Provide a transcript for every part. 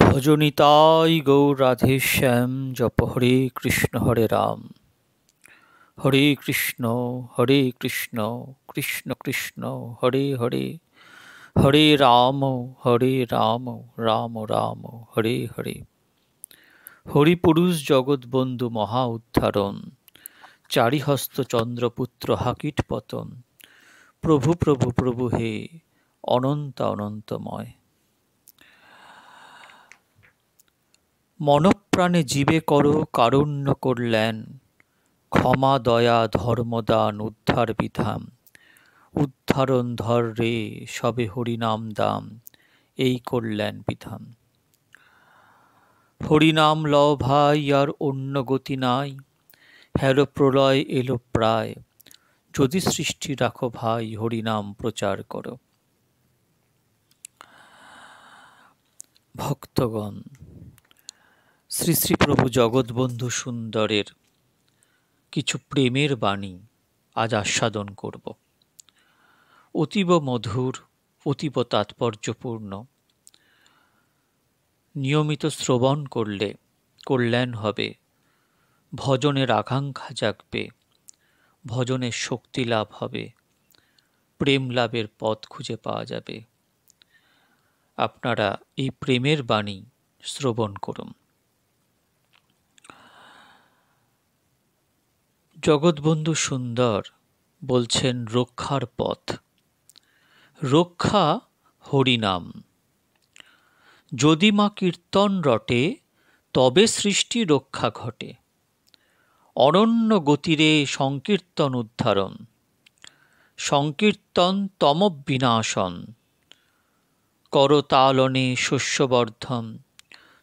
ভজনিতাই গৌরাধে শ্যাম জপ হরে কৃষ্ণ হরে রাম হরে কৃষ্ণ হরে কৃষ্ণ কৃষ্ণ কৃষ্ণ হরে হরে হরে রাম হরে রাম রাম রাম হরে হরে হরিপুরুষ জগৎবন্ধু মহা উদ্ধারণ চারিহস্ত চন্দ্রপুত্র হাকিট পতন প্রভু প্রভু প্রভু হে অনন্ত অনন্তময় মনপ্রাণে জীবে করো কারুণ্য কল্যাণ ক্ষমা দয়া ধর্মদান উদ্ধার বিধান উদ্ধারণ ধর রে সবে হরিনাম দাম এই কল্যাণ বিধান হরিনাম ল ভাই আর অন্য গতি নাই হেলো প্রলয় এলো প্রায় যদি সৃষ্টি রাখো ভাই হরিনাম প্রচার করো ভক্তগণ শ্রী শ্রী প্রভু জগৎবন্ধু সুন্দরের কিছু প্রেমের বাণী আজ আস্বাদন করব অতীব মধুর অতীব তাৎপর্যপূর্ণ নিয়মিত শ্রবণ করলে কল্যাণ হবে ভজনের আকাঙ্ক্ষা জাগবে ভজনের শক্তি লাভ হবে প্রেম লাভের পথ খুঁজে পাওয়া যাবে আপনারা এই প্রেমের বাণী শ্রবণ করুন জগৎবন্ধু সুন্দর বলছেন রক্ষার পথ রক্ষা হরিনাম যদি মা কীর্তন রটে তবে সৃষ্টি রক্ষা ঘটে অনন্য গতিরে সংকীর্তন উদ্ধারণ সংকীর্তন তম বিনাশন করতালনে শস্যবর্ধম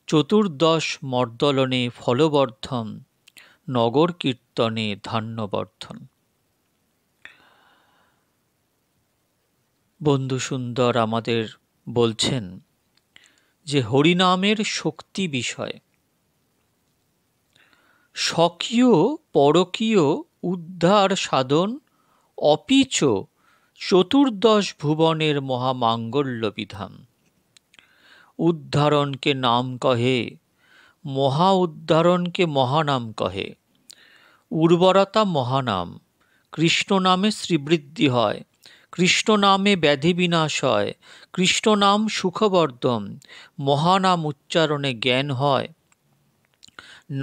চতুর্দশ মর্দলনে ফলবর্ধম নগর কীর্তনে ধান্যবর্ধন বন্ধু সুন্দর আমাদের বলছেন যে হরিনামের শক্তি বিষয় স্বকীয় পরকীয় উদ্ধার সাধন অপিচ চতুর্দশ ভুবনের মহামাঙ্গল্য বিধান উদ্ধারণকে নাম কহে মহা উদ্ধারণকে মহানাম কহে উর্বরতা মহানাম কৃষ্ণ নামে শ্রীবৃদ্ধি হয় কৃষ্ণ নামে ব্যাধি বিনাশ হয় কৃষ্ণ নাম সুখবর্ধম মহানাম উচ্চারণে জ্ঞান হয়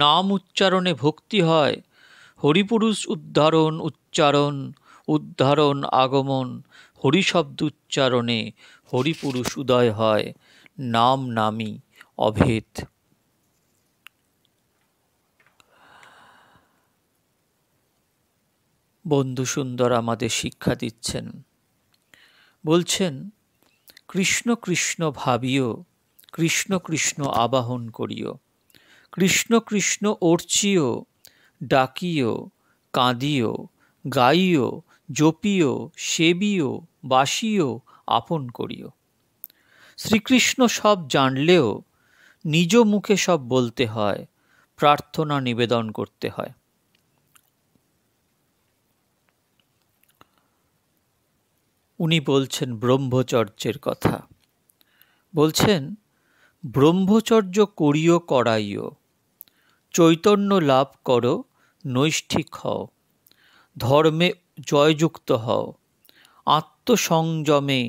নাম উচ্চারণে ভক্তি হয় হরিপুরুষ উদ্ধারণ উচ্চারণ উদ্ধারণ আগমন হরিশব্দ উচ্চারণে হরিপুরুষ উদয় হয় নাম নামি অভেদ বন্ধু সুন্দর আমাদের শিক্ষা দিচ্ছেন বলছেন কৃষ্ণ কৃষ্ণ ভাবিও কৃষ্ণ কৃষ্ণ আবাহন করিও কৃষ্ণ কৃষ্ণ অর্চিও ডাকিও কাঁদিও গাইও জপিও সেবিও বাসিও আপন করিও শ্রীকৃষ্ণ সব জানলেও নিজ মুখে সব বলতে হয় প্রার্থনা নিবেদন করতে হয় উনি বলছেন ব্রহ্মচর্যের কথা বলছেন ব্রহ্মচর্য করিও করাইও চৈতন্য লাভ করো নৈষ্ঠিক হও ধর্মে জয়যুক্ত হও আত্মসংযমে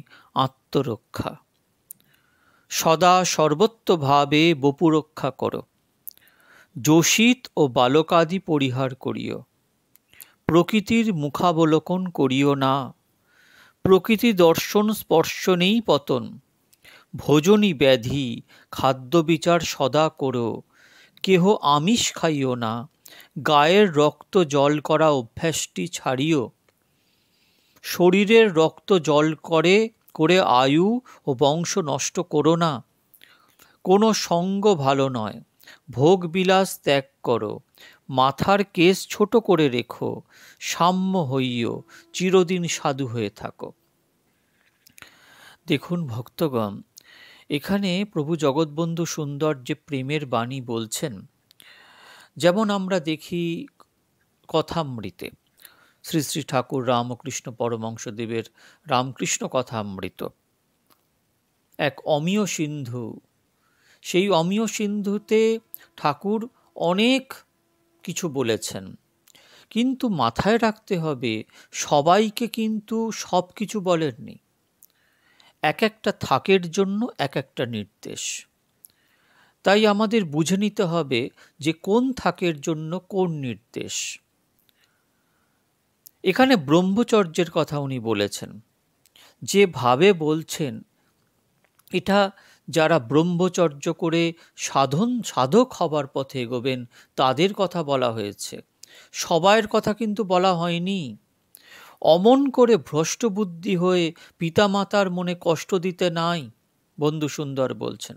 আত্মরক্ষা সদা সর্বত্রভাবে বপুরক্ষা করো যোশিত ও বালকাদি পরিহার করিও প্রকৃতির মুখাবলোকন করিও না প্রকৃতি দর্শন স্পর্শনেই পতন ভোজনী ব্যাধি খাদ্য বিচার সদা করো কেহ আমিষ খাইও না গায়ের রক্ত জল করা অভ্যাসটি ছাড়িও শরীরের রক্ত জল করে করে আয়ু ও বংশ নষ্ট করো না কোনো সঙ্গ ভালো নয় ভোগবিলাস ত্যাগ করো মাথার কেস ছোট করে রেখো সাম্য হইও চিরদিন সাধু হয়ে থাকো দেখুন ভক্তগণ এখানে প্রভু জগৎবন্ধু সুন্দর যে প্রেমের বাণী বলছেন যেমন আমরা দেখি কথামৃতে শ্রী শ্রী ঠাকুর রামকৃষ্ণ পরমংসদেবের রামকৃষ্ণ কথামৃত এক অমীয় সিন্ধু সেই অমীয় সিন্ধুতে ঠাকুর অনেক কিছু বলেছেন কিন্তু মাথায় রাখতে হবে সবাইকে কিন্তু সব কিছু বলেননি এক একটা থাকের জন্য এক একটা নির্দেশ তাই আমাদের বুঝে নিতে হবে যে কোন থাকের জন্য কোন নির্দেশ এখানে ব্রহ্মচর্যের কথা উনি বলেছেন যেভাবে বলছেন এটা যারা ব্রহ্মচর্য করে সাধন সাধক হবার পথে এগোবেন তাদের কথা বলা হয়েছে সবাইয়ের কথা কিন্তু বলা হয়নি অমন করে ভ্রষ্ট বুদ্ধি হয়ে পিতামাতার মনে কষ্ট দিতে নাই বন্ধু সুন্দর বলছেন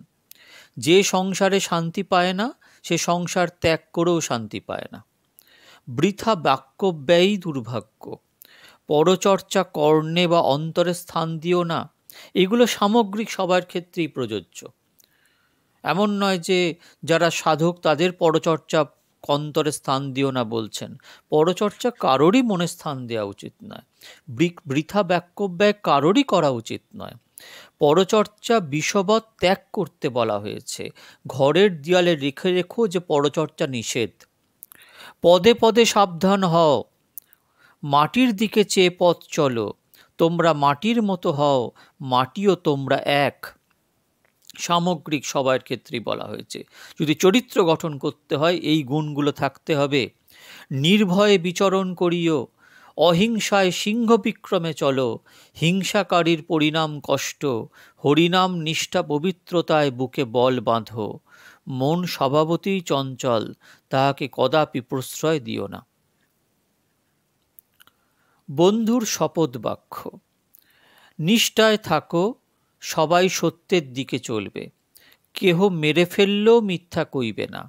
যে সংসারে শান্তি পায় না সে সংসার ত্যাগ করেও শান্তি পায় না বৃথা বাক্য ব্যয়ই দুর্ভাগ্য পরচর্চা কর্ণে বা অন্তরে স্থান দিও না এগুলো সামগ্রিক সবার ক্ষেত্রেই প্রযোজ্য এমন নয় যে যারা সাধক তাদের পরচর্চা অন্তরে স্থান দিও না বলছেন পরচর্চা কারোরই মনে স্থান দেওয়া উচিত নয় বৃথা ব্যয় কারোরই করা উচিত নয় পরচর্চা বিষবদ ত্যাগ করতে বলা হয়েছে ঘরের দেয়ালে রেখে রেখো যে পরচর্চা নিষেধ পদে পদে সাবধান হও মাটির দিকে চেয়ে পথ চলো তোমরা মাটির মতো হও মাটিও তোমরা এক সামগ্রিক সবার ক্ষেত্রেই বলা হয়েছে যদি চরিত্র গঠন করতে হয় এই গুণগুলো থাকতে হবে নির্ভয়ে বিচরণ করিও অহিংসায় সিংহ বিক্রমে চলো হিংসাকারীর পরিণাম কষ্ট হরিনাম নিষ্ঠা পবিত্রতায় বুকে বল বাঁধো মন স্বভাবতেই চঞ্চল তাহাকে কদাপি প্রশ্রয় দিও না বন্ধুর শপথ বাক্য নিষ্ঠায় থাকো সবাই সত্যের দিকে চলবে কেহ মেরে ফেললেও মিথ্যা কইবে না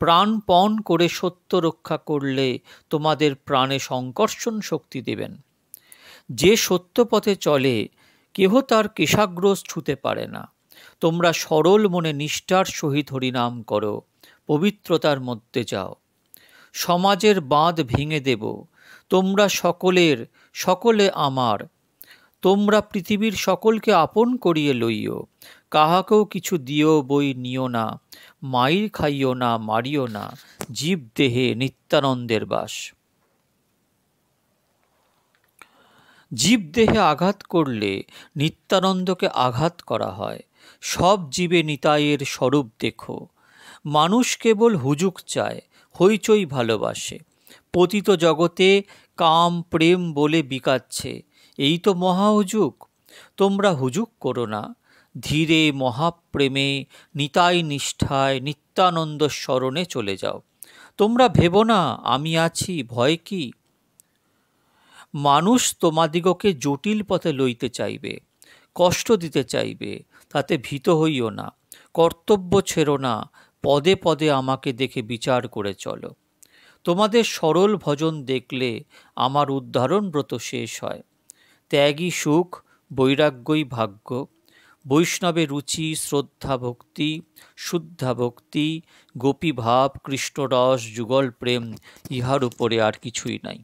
প্রাণপণ করে সত্য রক্ষা করলে তোমাদের প্রাণে সংকর্ষণ শক্তি দেবেন যে সত্যপথে চলে কেহ তার কেশাগ্রস ছুতে পারে না তোমরা সরল মনে নিষ্ঠার সহিত হরিনাম করো পবিত্রতার মধ্যে যাও সমাজের বাঁধ ভেঙে দেব তোমরা সকলের সকলে আমার তোমরা পৃথিবীর সকলকে আপন করিয়ে লইও কাহাকেও কিছু দিও বই নিও না মাইর খাইও না মারিও না জীব দেহে নিত্যানন্দের বাস জীব দেহে আঘাত করলে নিত্যানন্দকে আঘাত করা হয় সব জীবে নিতায়ের স্বরূপ দেখো মানুষ কেবল হুজুক চায় হইচই ভালোবাসে পতিত জগতে কাম প্রেম বলে বিকাচ্ছে এই তো মহা হুজুক তোমরা হুজুক করো না ধীরে মহাপ্রেমে নিতাই নিষ্ঠায় নিত্যানন্দ স্মরণে চলে যাও তোমরা ভেব না আমি আছি ভয় কি মানুষ তোমাদিগকে জটিল পথে লইতে চাইবে কষ্ট দিতে চাইবে তাতে ভীত হইও না কর্তব্য ছেড়ো না পদে পদে আমাকে দেখে বিচার করে চলো তোমাদের সরল ভজন দেখলে আমার উদ্ধারণব্রত শেষ হয় ত্যাগই সুখ বৈরাগ্যই ভাগ্য বৈষ্ণবে রুচি শ্রদ্ধা ভক্তি শুদ্ধা ভক্তি গোপীভাব কৃষ্ণরস যুগল প্রেম ইহার উপরে আর কিছুই নাই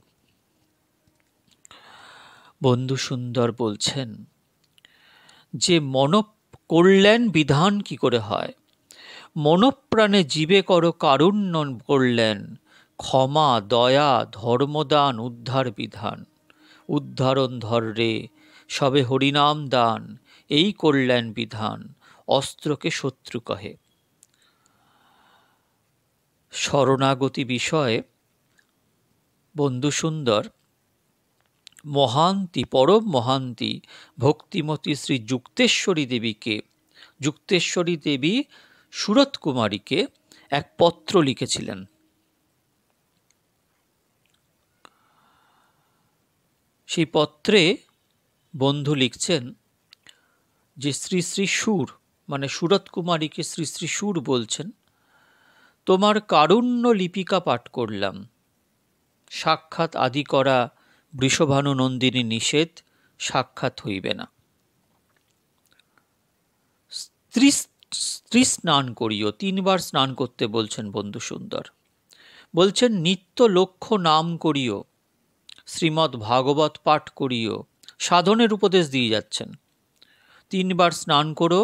বন্ধু সুন্দর বলছেন যে মন কল্যাণ বিধান কি করে হয় মনপ্রাণে জীবে কর কারুণ্য করলেন ক্ষমা দয়া ধর্মদান উদ্ধার বিধান উদ্ধারণ ধর রে সবে হরিনাম দান এই কল্যাণ বিধান অস্ত্রকে শত্রু কহে শরণাগতি বিষয়ে বন্ধুসুন্দর মহান্তি পরম মহান্তি ভক্তিমতী শ্রী যুক্তেশ্বরী দেবীকে যুক্তেশ্বরী দেবী সুরত কুমারীকে এক পত্র লিখেছিলেন সেই পত্রে বন্ধু লিখছেন যে শ্রী শ্রী সুর মানে সুরত কুমারীকে শ্রী শ্রী সুর বলছেন তোমার কারুণ্য লিপিকা পাঠ করলাম সাক্ষাৎ আদি করা বৃষভানু নন্দিনী নিষেধ সাক্ষাৎ হইবে না স্ত্রী স্ত্রী স্নান করিও তিনবার স্নান করতে বলছেন বন্ধু সুন্দর বলছেন নিত্য লক্ষ্য নাম করিও শ্রীমদ ভাগবত পাঠ করিও সাধনের উপদেশ দিয়ে যাচ্ছেন তিনবার স্নান করো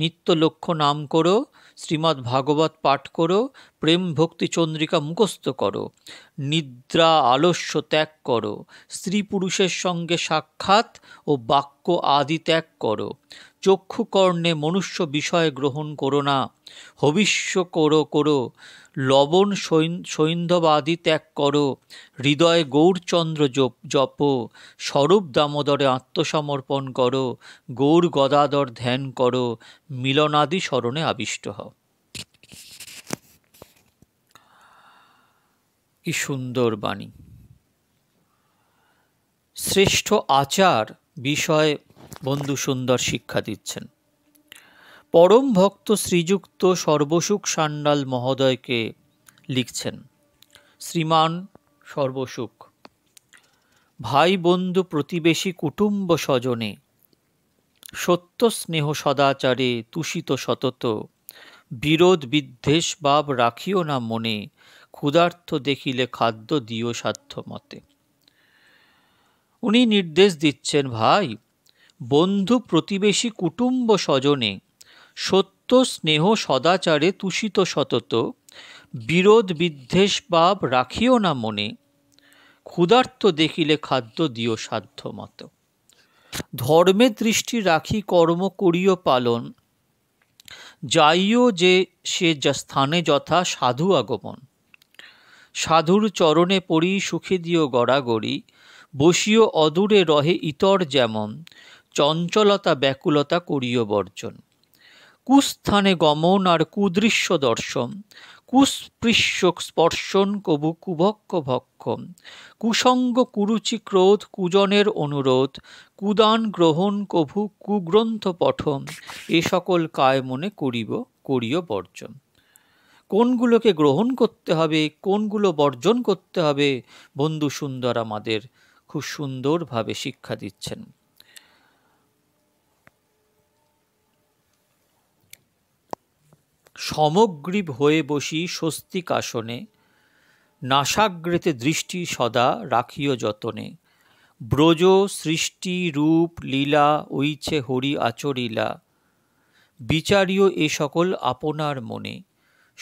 নিত্য লক্ষ্য নাম করো শ্রীমদ্ ভাগবত পাঠ করো প্রেম ভক্তি চন্দ্রিকা মুখস্থ করো নিদ্রা আলস্য ত্যাগ করো স্ত্রী পুরুষের সঙ্গে সাক্ষাৎ ও বাক্য আদি ত্যাগ করো চক্ষুকর্ণে মনুষ্য বিষয় গ্রহণ করো না হবিষ্য করো করো লবণ সৈন্ধবাদী ত্যাগ করো হৃদয়ে গৌরচন্দ্র জপ স্বরূপ দামোদরে আত্মসমর্পণ করো গৌর গদাদর ধ্যান করো মিলনাদি স্মরণে আবিষ্ট হও কি সুন্দর বাণী শ্রেষ্ঠ আচার বিষয়ে বন্ধু সুন্দর শিক্ষা দিচ্ছেন পরম ভক্ত শ্রীযুক্ত সর্বসুখ সান্যাল মহোদয়কে লিখছেন শ্রীমান সর্বসুখ ভাই বন্ধু প্রতিবেশী কুটুম্ব স্বজনে সত্য স্নেহ সদাচারে তুষিত সতত বিরোধ বিদ্বেষ ভাব রাখিও না মনে ক্ষুধার্থ দেখিলে খাদ্য দিও সাধ্য মতে উনি নির্দেশ দিচ্ছেন ভাই বন্ধু প্রতিবেশী কুটুম্ব স্বজনে সত্য স্নেহ সদাচারে তুষিত সতত বিরোধ বিদ্বেষ ভাব রাখিও না মনে ক্ষুধার্ত দেখিলে খাদ্য দিও সাধ্য মত ধর্মে দৃষ্টি রাখি কর্ম করিও পালন যাইও যে সে স্থানে যথা সাধু আগমন সাধুর চরণে পড়ি সুখে দিও গড়াগড়ি বসিও অদূরে রহে ইতর যেমন চঞ্চলতা ব্যাকুলতা করিও বর্জন কুস্থানে গমন আর কুদৃশ্য দর্শন কুস্পৃশ্য স্পর্শন কবু কুভক্ষ ভক্ষ কুসঙ্গ কুরুচি ক্রোধ কুজনের অনুরোধ কুদান গ্রহণ কভু কুগ্রন্থ পঠন এ সকল কায় মনে করিব করিও বর্জন কোনগুলোকে গ্রহণ করতে হবে কোনগুলো বর্জন করতে হবে বন্ধু সুন্দর আমাদের খুব সুন্দরভাবে শিক্ষা দিচ্ছেন সমগ্রীব হয়ে বসি স্বস্তিক আসনে নাসাগ্রেতে দৃষ্টি সদা রাখিও যতনে ব্রজ সৃষ্টি রূপ লীলা ঐছে হরি আচরিলা বিচারীয় এ সকল আপনার মনে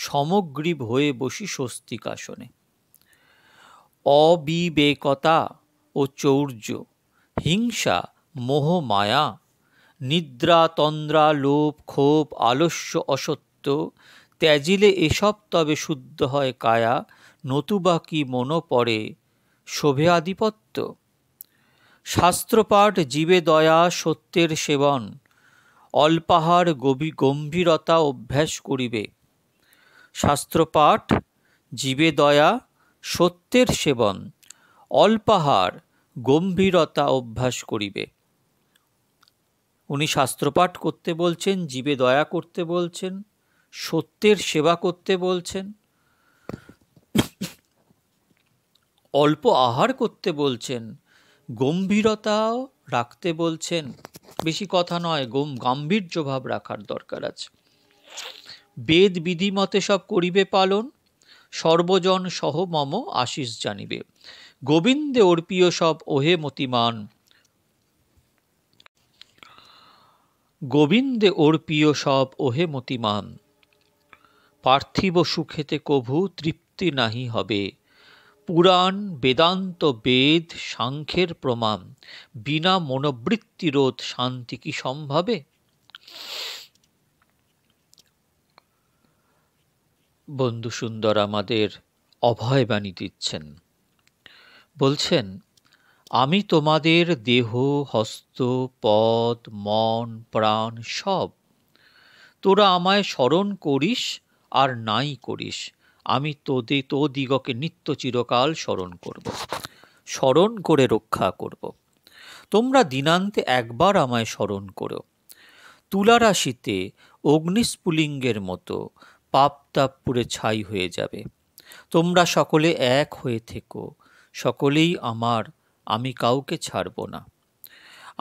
সমগ্রীব হয়ে বসি স্বস্তিক আসনে অবিবেকতা ও চৌর্য হিংসা মোহ মায়া নিদ্রা তন্দ্রা লোভ ক্ষোভ আলস্য অসত্য চিত্ত ত্যাজিলে এসব তবে শুদ্ধ হয় কায়া নতুবা কি মনো পড়ে শোভে আধিপত্য শাস্ত্রপাঠ জীবে দয়া সত্যের সেবন অল্পাহার গভী গম্ভীরতা অভ্যাস করিবে শাস্ত্রপাঠ জীবে দয়া সত্যের সেবন অল্পাহার গম্ভীরতা অভ্যাস করিবে উনি শাস্ত্রপাঠ করতে বলছেন জীবে দয়া করতে বলছেন সত্যের সেবা করতে বলছেন অল্প আহার করতে বলছেন গম্ভীরতাও রাখতে বলছেন বেশি কথা নয় গম গাম্ভীর্যভাব রাখার দরকার আছে বেদ বিধি মতে সব করিবে পালন সর্বজন সহ মম আশিস জানিবে গোবিন্দে অর্পীয় সব ওহে মতিমান গোবিন্দে অর্পীয় সব ওহে মতিমান পার্থিব সুখেতে কভু তৃপ্তি নাহি হবে পুরাণ বেদান্ত বেদ সাংখ্যের প্রমাণ বিনা মনোবৃত্তিরোধ শান্তি কি সম্ভবে বন্ধু সুন্দর আমাদের অভয়বাণী দিচ্ছেন বলছেন আমি তোমাদের দেহ হস্ত পদ মন প্রাণ সব তোরা আমায় স্মরণ করিস আর নাই করিস আমি তোদে তো দিগকে নিত্য চিরকাল স্মরণ করব। স্মরণ করে রক্ষা করব। তোমরা দিনান্তে একবার আমায় স্মরণ করো তুলারাশিতে অগ্নিস্ফুলিঙ্গের মতো পাপতাপ পুরে ছাই হয়ে যাবে তোমরা সকলে এক হয়ে থেকো সকলেই আমার আমি কাউকে ছাড়ব না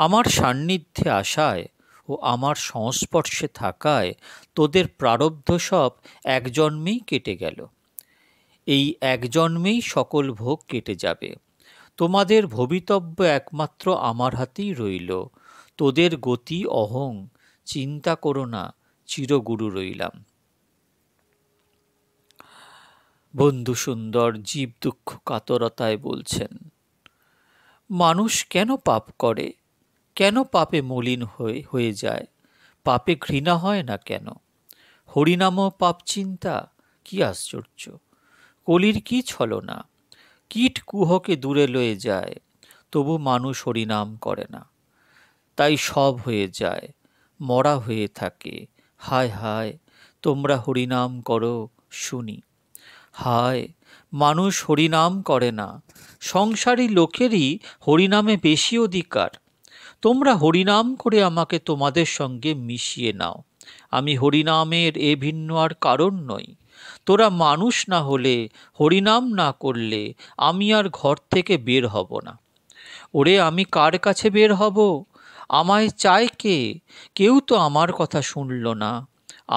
আমার সান্নিধ্যে আসায় ও আমার সংস্পর্শে থাকায় তোদের প্রারব্ধ সব এক জন্মেই কেটে গেল এই এক জন্মেই সকল ভোগ কেটে যাবে তোমাদের ভবিতব্য একমাত্র আমার হাতেই রইল তোদের গতি অহং চিন্তা করো না চিরগুরু রইলাম বন্ধু সুন্দর জীব দুঃখ কাতরতায় বলছেন মানুষ কেন পাপ করে কেন পাপে মলিন হয়ে হয়ে যায় পাপে ঘৃণা হয় না কেন হরিনাম পাপ চিন্তা কি আশ্চর্য কলির কি ছলনা কীট কুহকে দূরে লয়ে যায় তবু মানুষ হরিনাম করে না তাই সব হয়ে যায় মরা হয়ে থাকে হায় হায় তোমরা হরিনাম করো শুনি হায় মানুষ হরিনাম করে না সংসারী লোকেরই হরিনামে বেশি অধিকার তোমরা হরিনাম করে আমাকে তোমাদের সঙ্গে মিশিয়ে নাও আমি হরিনামের এ ভিন্ন আর কারণ নই তোরা মানুষ না হলে হরিনাম না করলে আমি আর ঘর থেকে বের হব না ওরে আমি কার কাছে বের হব আমায় চায় কে কেউ তো আমার কথা শুনল না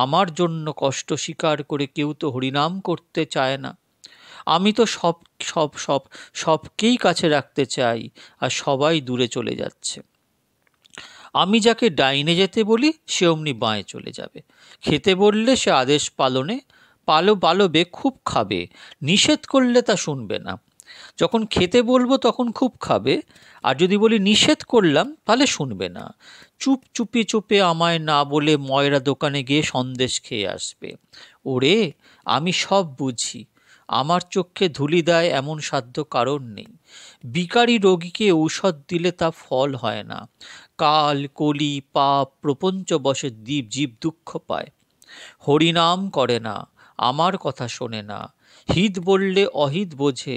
আমার জন্য কষ্ট স্বীকার করে কেউ তো হরিনাম করতে চায় না আমি তো সব সব সব সবকেই কাছে রাখতে চাই আর সবাই দূরে চলে যাচ্ছে আমি যাকে ডাইনে যেতে বলি সে অমনি বাঁয়ে চলে যাবে খেতে বললে সে আদেশ পালনে পালো পালবে খুব খাবে নিষেধ করলে তা শুনবে না যখন খেতে বলবো তখন খুব খাবে আর যদি বলি নিষেধ করলাম তাহলে শুনবে না চুপ চুপে চুপে আমায় না বলে ময়রা দোকানে গিয়ে সন্দেশ খেয়ে আসবে ওরে আমি সব বুঝি আমার চোখে ধুলি দেয় এমন সাধ্য কারণ নেই বিকারী রোগীকে ঔষধ দিলে তা ফল হয় না কাল কলি পাপ প্রপঞ্চ বসে দ্বীপ জীব দুঃখ পায় হরিনাম করে না আমার কথা শোনে না হিত বললে অহিত বোঝে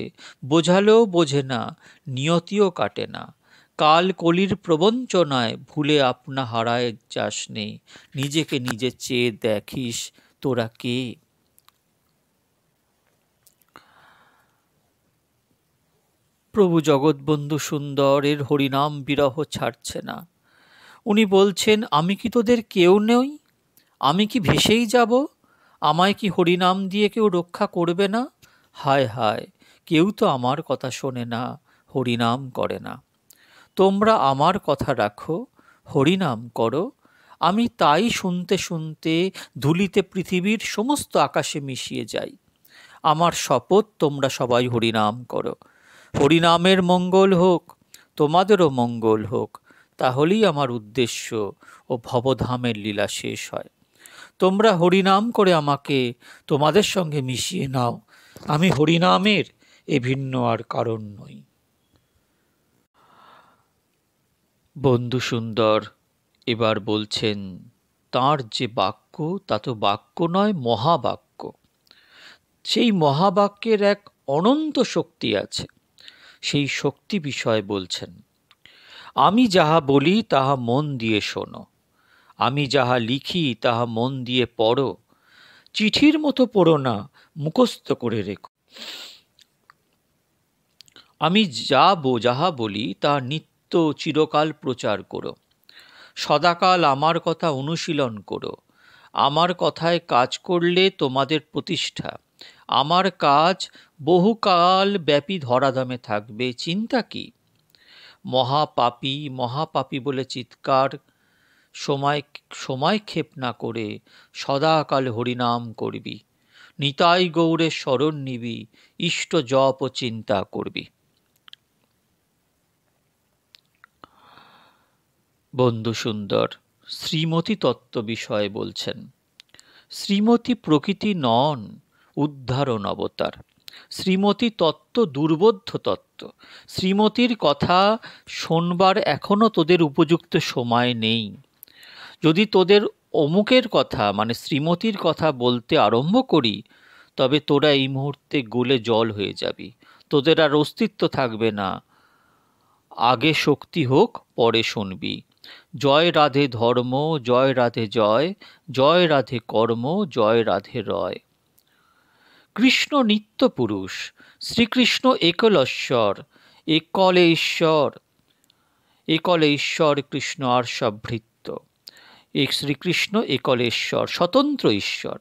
বোঝালেও বোঝে না নিয়তিও কাটে না কাল কলির প্রবঞ্চনায় ভুলে আপনা হারায় যাস নেই নিজেকে নিজে চেয়ে দেখিস তোরা কে প্রভু জগৎবন্ধু সুন্দরের হরিনাম বিরহ ছাড়ছে না উনি বলছেন আমি কি তোদের কেউ নই আমি কি ভেসেই যাব আমায় কি হরিনাম দিয়ে কেউ রক্ষা করবে না হায় হায় কেউ তো আমার কথা শোনে না হরিনাম করে না তোমরা আমার কথা রাখো হরিনাম করো আমি তাই শুনতে শুনতে ধুলিতে পৃথিবীর সমস্ত আকাশে মিশিয়ে যাই আমার শপথ তোমরা সবাই হরিনাম করো হরিনামের মঙ্গল হোক তোমাদেরও মঙ্গল হোক তাহলেই আমার উদ্দেশ্য ও ভবধামের লীলা শেষ হয় তোমরা হরিনাম করে আমাকে তোমাদের সঙ্গে মিশিয়ে নাও আমি হরিনামের এ ভিন্ন আর কারণ নই বন্ধু সুন্দর এবার বলছেন তার যে বাক্য তা তো বাক্য নয় মহাবাক্য সেই মহাবাক্যের এক অনন্ত শক্তি আছে সেই শক্তি বিষয়ে বলছেন আমি যাহা বলি তাহা মন দিয়ে শোনো আমি যাহা লিখি তাহা মন দিয়ে পড়ো চিঠির মতো পড়ো না মুখস্থ করে রেখো আমি যা বো যাহা বলি তা নিত্য চিরকাল প্রচার করো সদাকাল আমার কথা অনুশীলন করো আমার কথায় কাজ করলে তোমাদের প্রতিষ্ঠা আমার কাজ বহুকাল ব্যাপী ধরাধামে থাকবে চিন্তা কী মহাপাপী মহাপাপি বলে চিৎকার সময় সময়ক্ষেপ না করে সদাকাল হরিনাম করবি নিতাই গৌরের স্মরণ নিবি ইষ্ট জপ ও চিন্তা করবি বন্ধু সুন্দর শ্রীমতী তত্ত্ব বিষয়ে বলছেন শ্রীমতী প্রকৃতি নন উদ্ধারণ অবতার শ্রীমতী তত্ত্ব দুর্বোধ্য তত্ত্ব শ্রীমতীর কথা শোনবার এখনও তোদের উপযুক্ত সময় নেই যদি তোদের অমুকের কথা মানে শ্রীমতীর কথা বলতে আরম্ভ করি তবে তোরা এই মুহূর্তে গোলে জল হয়ে যাবি তোদের আর অস্তিত্ব থাকবে না আগে শক্তি হোক পরে শুনবি জয় রাধে ধর্ম জয় রাধে জয় জয় রাধে কর্ম জয় রাধে রয় কৃষ্ণ নিত্য পুরুষ শ্রীকৃষ্ণ একলেশ্বর একলেশ্বর একলেশ্বর কৃষ্ণ আর ভৃত্য শ্রীকৃষ্ণ একলেশ্বর স্বতন্ত্র ঈশ্বর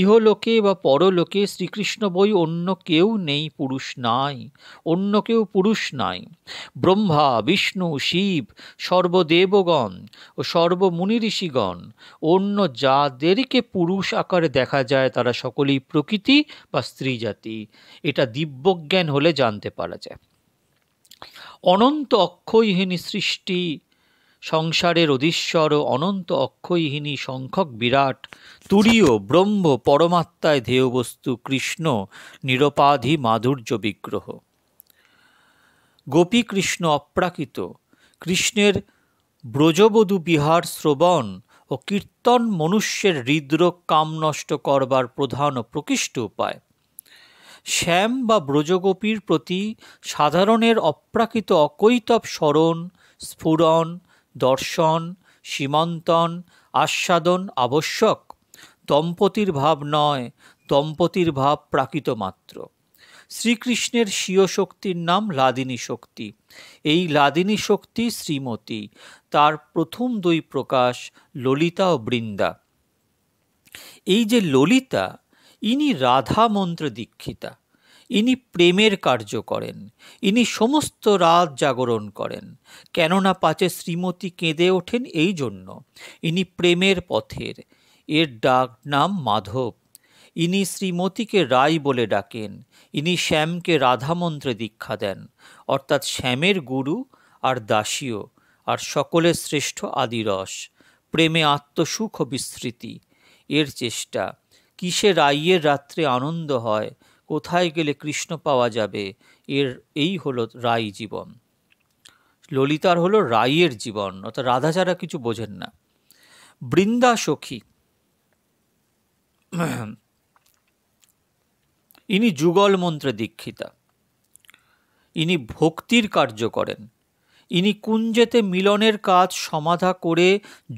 ইহলোকে বা পরলোকে শ্রীকৃষ্ণ বই অন্য কেউ নেই পুরুষ নাই অন্য কেউ পুরুষ নাই ব্রহ্মা বিষ্ণু শিব সর্বদেবগণ ও সর্বমুনি ঋষিগণ অন্য যাদেরকে পুরুষ আকারে দেখা যায় তারা সকলেই প্রকৃতি বা স্ত্রী জাতি এটা দিব্যজ্ঞান হলে জানতে পারা যায় অনন্ত অক্ষয়হীন সৃষ্টি সংসারের অধীশ্বর ও অনন্ত অক্ষয়হীনী সংখ্যক বিরাট তুরীয় ব্রহ্ম পরমাত্মায় ধেয়বস্তু কৃষ্ণ নিরপাধি মাধুর্য বিগ্রহ গোপীকৃষ্ণ অপ্রাকৃত কৃষ্ণের ব্রজবধূ বিহার শ্রবণ ও কীর্তন মনুষ্যের হৃদরোগ কাম নষ্ট করবার প্রধান ও প্রকৃষ্ট উপায় শ্যাম বা ব্রজগোপীর প্রতি সাধারণের অপ্রাকৃত অকৈতব স্মরণ স্ফুরণ দর্শন সীমন্তন আস্বাদন আবশ্যক দম্পতির ভাব নয় দম্পতির ভাব প্রাকৃত মাত্র শ্রীকৃষ্ণের স্বীয় শক্তির নাম লাদিনী শক্তি এই লাদিনী শক্তি শ্রীমতী তার প্রথম দুই প্রকাশ ললিতা ও বৃন্দা এই যে ললিতা ইনি রাধা মন্ত্র দীক্ষিতা ইনি প্রেমের কার্য করেন ইনি সমস্ত রাত জাগরণ করেন কেননা পাচে শ্রীমতী কেঁদে ওঠেন এই জন্য ইনি প্রেমের পথের এর ডাক নাম মাধব ইনি শ্রীমতীকে রায় বলে ডাকেন ইনি শ্যামকে রাধামন্ত্রে দীক্ষা দেন অর্থাৎ শ্যামের গুরু আর দাসীয় আর সকলের শ্রেষ্ঠ আদিরস প্রেমে আত্মসুখ ও বিস্মৃতি এর চেষ্টা কিসে রাইয়ের রাত্রে আনন্দ হয় কোথায় গেলে কৃষ্ণ পাওয়া যাবে এর এই হলো রাই জীবন ললিতার হলো রাইয়ের জীবন অর্থাৎ রাধা ছাড়া কিছু বোঝেন না বৃন্দা সখী ইনি যুগল মন্ত্রে দীক্ষিতা ইনি ভক্তির কার্য করেন ইনি কুঞ্জেতে মিলনের কাজ সমাধা করে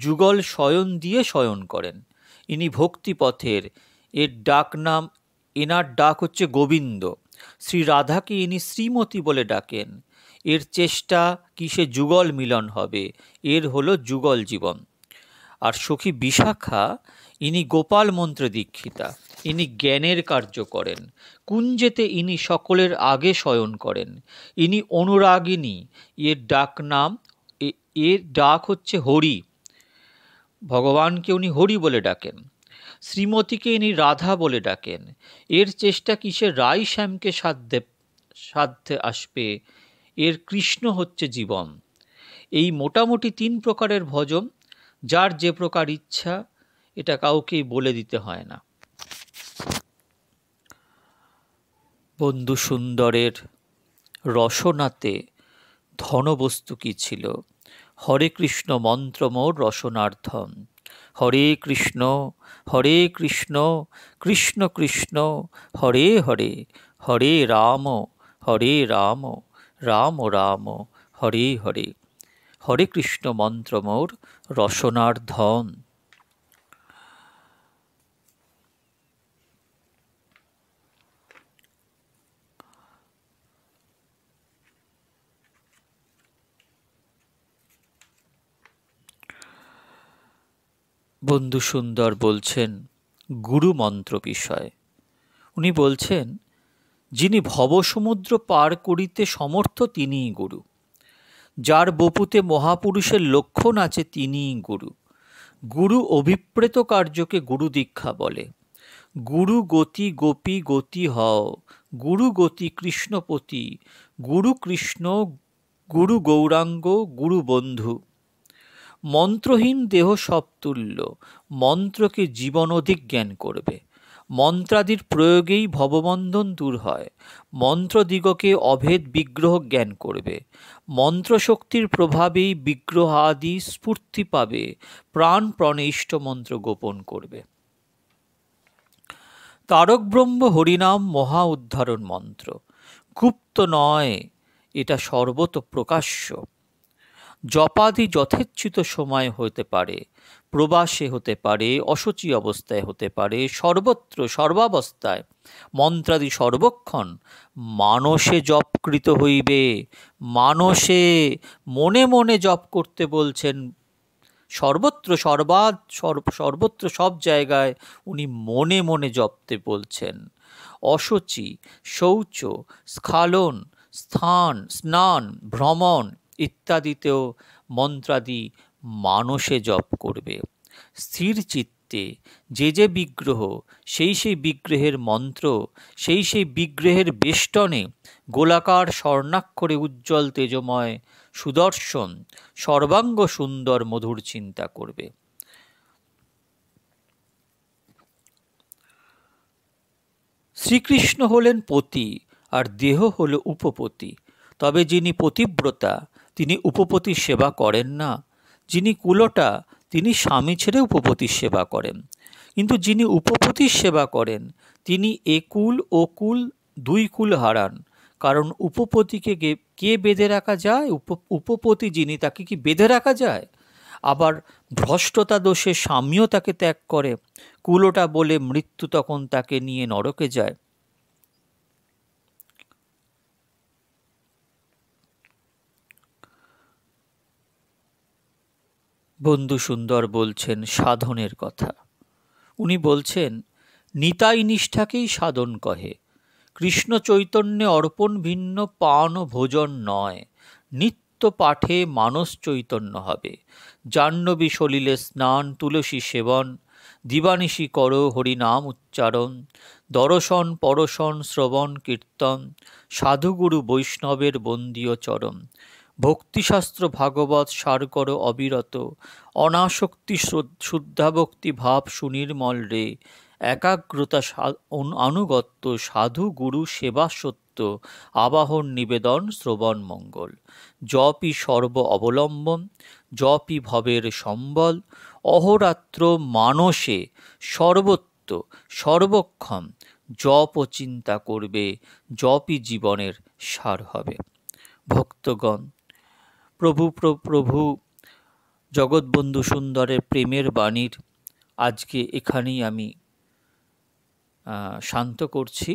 যুগল শয়ন দিয়ে শয়ন করেন ইনি ভক্তিপথের এর ডাক নাম এনার ডাক হচ্ছে গোবিন্দ শ্রী রাধাকে ইনি শ্রীমতী বলে ডাকেন এর চেষ্টা কিসে যুগল মিলন হবে এর হলো যুগল জীবন আর সখী বিশাখা ইনি গোপাল মন্ত্র দীক্ষিতা ইনি জ্ঞানের কার্য করেন কুঞ্জেতে ইনি সকলের আগে শয়ন করেন ইনি অনুরাগিনী এর ডাক নাম এর ডাক হচ্ছে হরি ভগবানকে উনি হরি বলে ডাকেন শ্রীমতীকে ইনি রাধা বলে ডাকেন এর চেষ্টা কিসে রাই শ্যামকে সাধ্যে সাধ্যে আসবে এর কৃষ্ণ হচ্ছে জীবন এই মোটামুটি তিন প্রকারের ভজন যার যে প্রকার ইচ্ছা এটা কাউকেই বলে দিতে হয় না বন্ধু সুন্দরের রসনাতে ধনবস্তু কি ছিল হরে কৃষ্ণ মন্ত্রমোর রসনার্থম হরে কৃষ্ণ হরে কৃষ্ণ কৃষ্ণ কৃষ্ণ হরে হরে হরে রাম হরে রাম রাম রাম হরে হরে হরে কৃষ্ণ মন্ত্র মোর রসনার ধন বন্ধু সুন্দর বলছেন গুরু মন্ত্র বিষয় উনি বলছেন যিনি ভবসমুদ্র পার করিতে সমর্থ তিনিই গুরু যার বপুতে মহাপুরুষের লক্ষণ আছে তিনিই গুরু গুরু অভিপ্রেত কার্যকে গুরু দীক্ষা বলে গুরু গতি গোপী গতি হও গুরু গতি কৃষ্ণপতি গুরু কৃষ্ণ গুরু গৌরাঙ্গ গুরু বন্ধু মন্ত্রহীন দেহ সবতুল্য মন্ত্রকে জীবন অধিক জ্ঞান করবে মন্ত্রাদির প্রয়োগেই ভববন্ধন দূর হয় মন্ত্রদিগকে অভেদ বিগ্রহ জ্ঞান করবে মন্ত্রশক্তির প্রভাবেই বিগ্রহাদি স্ফূর্তি পাবে প্রাণ প্রণেষ্ট মন্ত্র গোপন করবে তারক ব্রহ্ম হরিনাম মহা উদ্ধারণ মন্ত্র গুপ্ত নয় এটা সর্বত প্রকাশ্য জপাদি যথেচ্ছিত সময় হতে পারে প্রবাসে হতে পারে অসচি অবস্থায় হতে পারে সর্বত্র সর্বাবস্থায় মন্ত্রাদি সর্বক্ষণ মানসে জপকৃত হইবে মানসে মনে মনে জপ করতে বলছেন সর্বত্র সর্বা সর্বত্র সব জায়গায় উনি মনে মনে জপতে বলছেন অসচি শৌচ স্খালন স্থান স্নান ভ্রমণ ইত্যাদিতেও মন্ত্রাদি মানসে জপ করবে স্থির চিত্তে যে যে বিগ্রহ সেই সেই বিগ্রহের মন্ত্র সেই সেই বিগ্রহের বেষ্টনে গোলাকার স্বর্ণাক্ষরে উজ্জ্বল তেজময় সুদর্শন সর্বাঙ্গ সুন্দর মধুর চিন্তা করবে শ্রীকৃষ্ণ হলেন পতি আর দেহ হল উপপতি তবে যিনি পতিব্রতা তিনি উপপতির সেবা করেন না যিনি কুলোটা তিনি স্বামী ছেড়ে উপপতির সেবা করেন কিন্তু যিনি উপপতির সেবা করেন তিনি একুল ও কুল দুই কুল হারান কারণ উপপতিকে কে বেঁধে রাখা যায় উপপতি যিনি তাকে কি বেঁধে রাখা যায় আবার ভ্রষ্টতা দোষে স্বামীও তাকে ত্যাগ করে কুলোটা বলে মৃত্যু তখন তাকে নিয়ে নরকে যায় বন্ধু সুন্দর বলছেন সাধনের কথা উনি বলছেন নিতাই নিষ্ঠাকেই সাধন কহে কৃষ্ণ চৈতন্যে অর্পণ ভিন্ন পান ও ভোজন নয় নিত্য পাঠে মানস চৈতন্য হবে জাহ্নবী সলিলে স্নান তুলসী সেবন দিবানিশি কর হরিনাম উচ্চারণ দর্শন পরশন শ্রবণ কীর্তন সাধুগুরু বৈষ্ণবের বন্দীয় চরম ভক্তিশাস্ত্র ভাগবত সারকর অবিরত অনাসক্তি শুদ্ধাভক্তি ভাব সুনির্মল রে একাগ্রতা আনুগত্য সাধু গুরু সেবা সত্য আবাহন নিবেদন শ্রবণ মঙ্গল জপি সর্ব অবলম্বন জপি ভবের সম্বল অহরাত্র মানসে সর্বত্র সর্বক্ষম জপ চিন্তা করবে জপই জীবনের সার হবে ভক্তগণ প্রভু প্রভু জগৎবন্ধু সুন্দরের প্রেমের বাণীর আজকে এখানেই আমি শান্ত করছি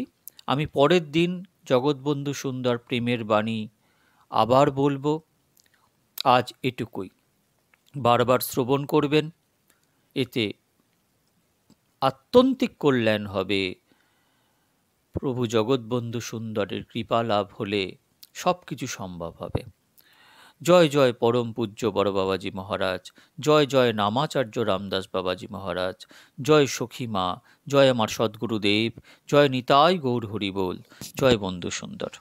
আমি পরের দিন জগৎবন্ধু সুন্দর প্রেমের বাণী আবার বলবো আজ এটুকুই বারবার শ্রবণ করবেন এতে আত্যন্তিক কল্যাণ হবে প্রভু জগৎবন্ধু সুন্দরের কৃপা লাভ হলে সব কিছু সম্ভব হবে জয় জয় পরম পূজ্য বড় বাবাজি মহারাজ জয় জয় নামাচার্য রামদাস বাবাজি মহারাজ জয় সখী মা জয় আমার সদ্গুরুদেব জয় নিতাই গৌর হরিবোল জয় বন্ধু সুন্দর